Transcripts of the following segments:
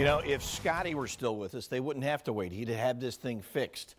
You know, if Scotty were still with us, they wouldn't have to wait. He'd have this thing fixed.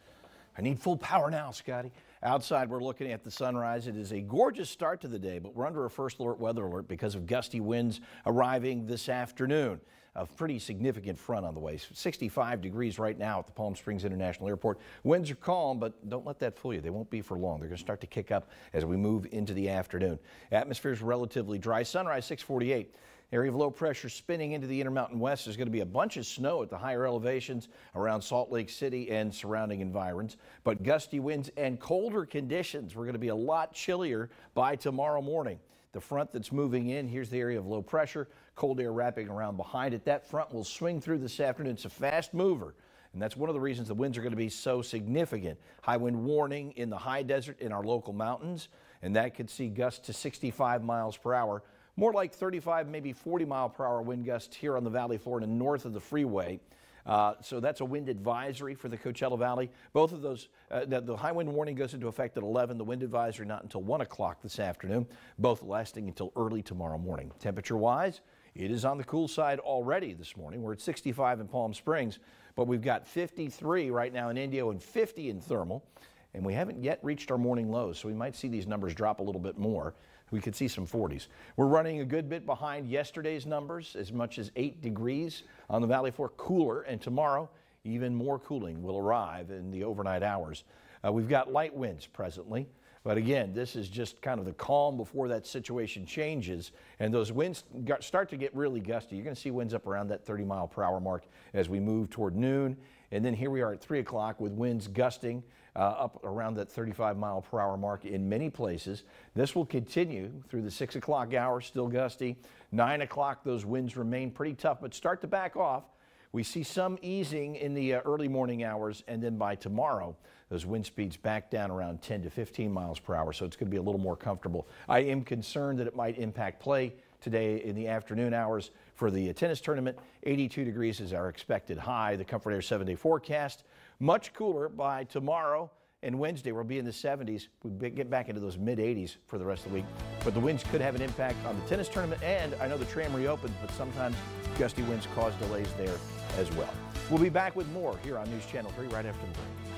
I need full power now, Scotty. Outside, we're looking at the sunrise. It is a gorgeous start to the day, but we're under a first alert weather alert because of gusty winds arriving this afternoon. A pretty significant front on the way. 65 degrees right now at the Palm Springs International Airport. Winds are calm, but don't let that fool you. They won't be for long. They're going to start to kick up as we move into the afternoon. Atmosphere is relatively dry. Sunrise 648. Area of low pressure spinning into the Intermountain West is going to be a bunch of snow at the higher elevations around Salt Lake City and surrounding environs. But gusty winds and colder conditions. We're going to be a lot chillier by tomorrow morning. The front that's moving in, here's the area of low pressure, cold air wrapping around behind it. That front will swing through this afternoon. It's a fast mover. And that's one of the reasons the winds are going to be so significant. High wind warning in the high desert in our local mountains, and that could see gusts to 65 miles per hour more like 35, maybe 40 mile per hour wind gusts here on the valley floor and north of the freeway. Uh, so that's a wind advisory for the Coachella Valley. Both of those, uh, the, the, high wind warning goes into effect at 11. The wind advisory not until 1 o'clock this afternoon, both lasting until early tomorrow morning. Temperature wise, it is on the cool side already this morning. We're at 65 in Palm Springs, but we've got 53 right now in Indio and 50 in Thermal. And we haven't yet reached our morning lows, so we might see these numbers drop a little bit more we could see some 40s. We're running a good bit behind yesterday's numbers, as much as 8 degrees on the Valley Fork cooler, and tomorrow even more cooling will arrive in the overnight hours. Uh, we've got light winds presently. But again, this is just kind of the calm before that situation changes. And those winds start to get really gusty. You're going to see winds up around that 30 mile per hour mark as we move toward noon. And then here we are at 3 o'clock with winds gusting uh, up around that 35 mile per hour mark in many places. This will continue through the 6 o'clock hour, still gusty. 9 o'clock, those winds remain pretty tough, but start to back off. We see some easing in the uh, early morning hours, and then by tomorrow, those wind speeds back down around 10 to 15 miles per hour, so it's going to be a little more comfortable. I am concerned that it might impact play today in the afternoon hours for the uh, tennis tournament. 82 degrees is our expected high. The Comfort Air seven day forecast. Much cooler by tomorrow and Wednesday we'll be in the 70s. We get back into those mid 80s for the rest of the week. But the winds could have an impact on the tennis tournament, and I know the tram reopened, but sometimes gusty winds cause delays there as well. We'll be back with more here on News Channel 3 right after the break.